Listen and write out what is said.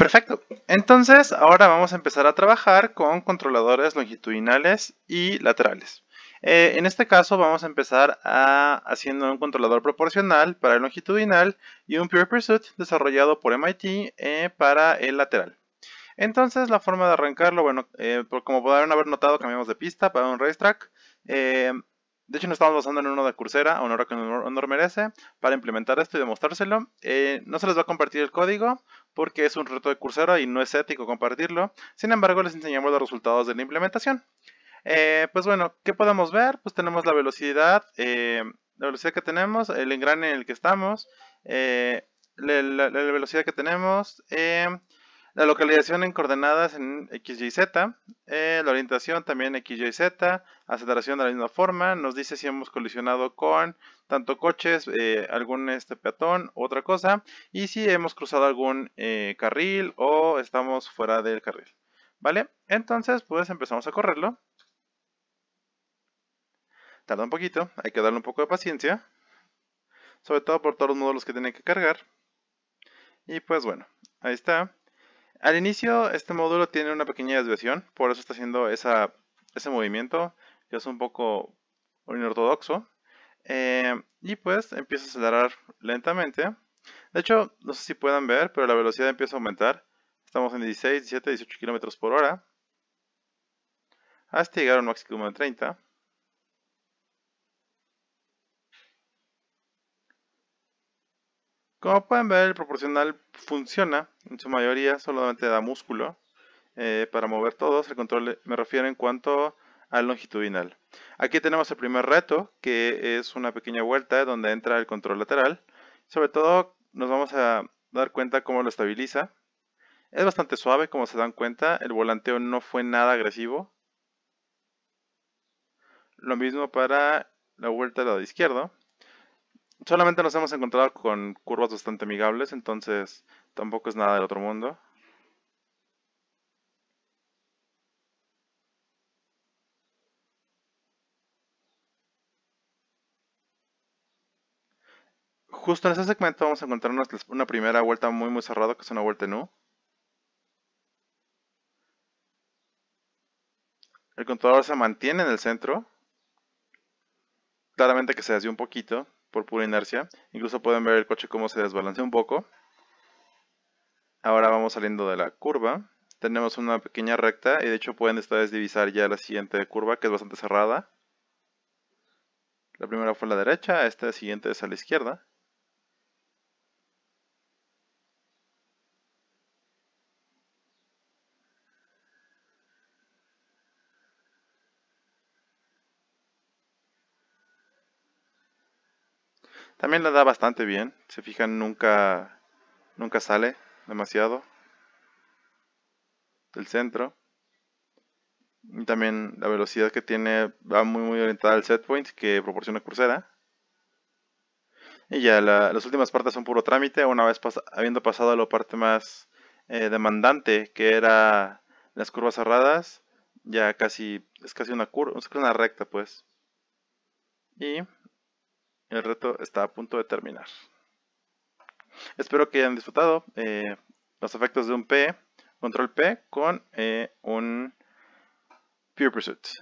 Perfecto. Entonces, ahora vamos a empezar a trabajar con controladores longitudinales y laterales. Eh, en este caso vamos a empezar a, haciendo un controlador proporcional para el longitudinal y un Pure Pursuit desarrollado por MIT eh, para el lateral. Entonces la forma de arrancarlo, bueno, eh, como podrán haber notado cambiamos de pista para un racetrack. De hecho, nos estamos basando en uno de Coursera, honor que honor merece, para implementar esto y demostrárselo. Eh, no se les va a compartir el código porque es un reto de Coursera y no es ético compartirlo. Sin embargo, les enseñamos los resultados de la implementación. Eh, pues bueno, ¿qué podemos ver? Pues tenemos la velocidad, eh, la velocidad que tenemos, el engrane en el que estamos, la, la, velocidad que tenemos, la localización en coordenadas en x, y, z. Eh, la orientación también x, y, z. Aceleración de la misma forma. Nos dice si hemos colisionado con tanto coches, eh, algún este peatón, otra cosa. Y si hemos cruzado algún eh, carril o estamos fuera del carril. ¿Vale? Entonces, pues empezamos a correrlo. Tarda un poquito, hay que darle un poco de paciencia. Sobre todo por todos los módulos que tienen que cargar. Y pues bueno, ahí está. Al inicio este módulo tiene una pequeña desviación, por eso está haciendo ese movimiento, que es un poco inortodoxo. Eh, y pues empieza a acelerar lentamente. De hecho, no sé si puedan ver, pero la velocidad empieza a aumentar. Estamos en 16, 17, 18 km por hora. Hasta llegar a un máximo de 30. Como pueden ver, el proporcional funciona, en su mayoría solamente da músculo. Eh, para mover todos, el control eh, me refiero en cuanto al longitudinal. Aquí tenemos el primer reto, que es una pequeña vuelta donde entra el control lateral. Sobre todo nos vamos a dar cuenta cómo lo estabiliza. Es bastante suave, como se dan cuenta, el volanteo no fue nada agresivo. Lo mismo para la vuelta al lado izquierdo solamente nos hemos encontrado con curvas bastante amigables, entonces tampoco es nada del otro mundo. Justo en ese segmento vamos a encontrar una, primera vuelta muy muy cerrada que es una vuelta en U. El controlador se mantiene en el centro. Claramente que se desvió un poquito, por pura inercia. Incluso pueden ver el coche cómo se desbalancea un poco. Ahora vamos saliendo de la curva. Tenemos una pequeña recta y de hecho pueden ustedes divisar ya la siguiente curva que es bastante cerrada. La primera fue a la derecha, esta siguiente es a la izquierda. También la da bastante bien. Se fijan, nunca, nunca sale demasiado del centro. Y también la velocidad que tiene va muy, muy orientada al setpoint que proporciona crucera. Y ya las últimas partes son puro trámite. Una vez habiendo pasado a la parte más eh, demandante que era las curvas cerradas, ya casi es casi una curva, una recta pues. Y el reto está a punto de terminar. Espero que hayan disfrutado eh, los efectos de un P, control P con eh, un Pure Pursuit.